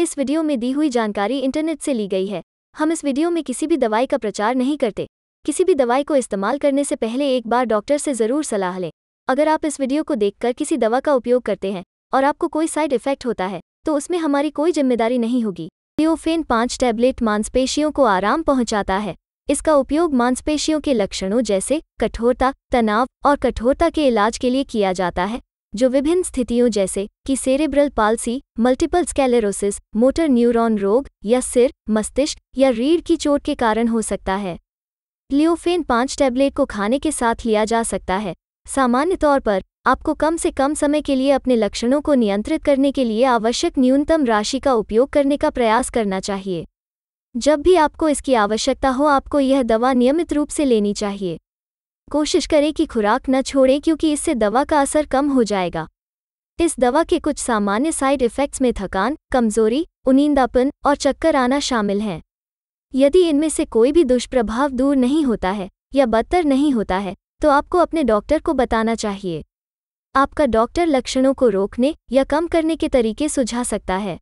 इस वीडियो में दी हुई जानकारी इंटरनेट से ली गई है हम इस वीडियो में किसी भी दवाई का प्रचार नहीं करते किसी भी दवाई को इस्तेमाल करने से पहले एक बार डॉक्टर से ज़रूर सलाह लें अगर आप इस वीडियो को देखकर किसी दवा का उपयोग करते हैं और आपको कोई साइड इफेक्ट होता है तो उसमें हमारी कोई जिम्मेदारी नहीं होगी डिओफेन पाँच टैबलेट मांसपेशियों को आराम पहुंचाता है इसका उपयोग मांसपेशियों के लक्षणों जैसे कठोरता तनाव और कठोरता के इलाज के लिए किया जाता है जो विभिन्न स्थितियों जैसे कि cerebral palsy multiple sclerosis motor neuron रोग या सिर मस्तिष्क या रीढ़ की चोट के कारण हो सकता है लियोफेन पाँच टैबलेट को खाने के साथ लिया जा सकता है सामान्य तौर पर आपको कम से कम समय के लिए अपने लक्षणों को नियंत्रित करने के लिए आवश्यक न्यूनतम राशि का उपयोग करने का प्रयास करना चाहिए जब भी आपको इसकी आवश्यकता हो आपको यह दवा नियमित रूप से लेनी चाहिए कोशिश करें कि खुराक न छोड़ें क्योंकि इससे दवा का असर कम हो जाएगा इस दवा के कुछ सामान्य साइड इफ़ेक्ट्स में थकान कमजोरी उनींदापन और चक्कर आना शामिल हैं यदि इनमें से कोई भी दुष्प्रभाव दूर नहीं होता है या बदतर नहीं होता है तो आपको अपने डॉक्टर को बताना चाहिए आपका डॉक्टर लक्षणों को रोकने या कम करने के तरीके सुझा सकता है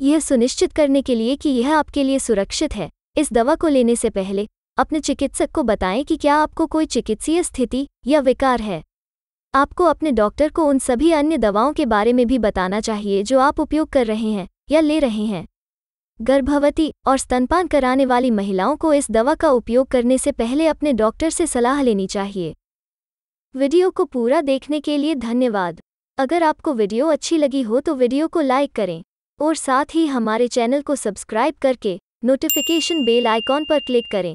यह सुनिश्चित करने के लिए कि यह आपके लिए सुरक्षित है इस दवा को लेने से पहले अपने चिकित्सक को बताएं कि क्या आपको कोई चिकित्सीय स्थिति या विकार है आपको अपने डॉक्टर को उन सभी अन्य दवाओं के बारे में भी बताना चाहिए जो आप उपयोग कर रहे हैं या ले रहे हैं गर्भवती और स्तनपान कराने वाली महिलाओं को इस दवा का उपयोग करने से पहले अपने डॉक्टर से सलाह लेनी चाहिए वीडियो को पूरा देखने के लिए धन्यवाद अगर आपको वीडियो अच्छी लगी हो तो वीडियो को लाइक करें और साथ ही हमारे चैनल को सब्सक्राइब करके नोटिफिकेशन बेल आइकॉन पर क्लिक करें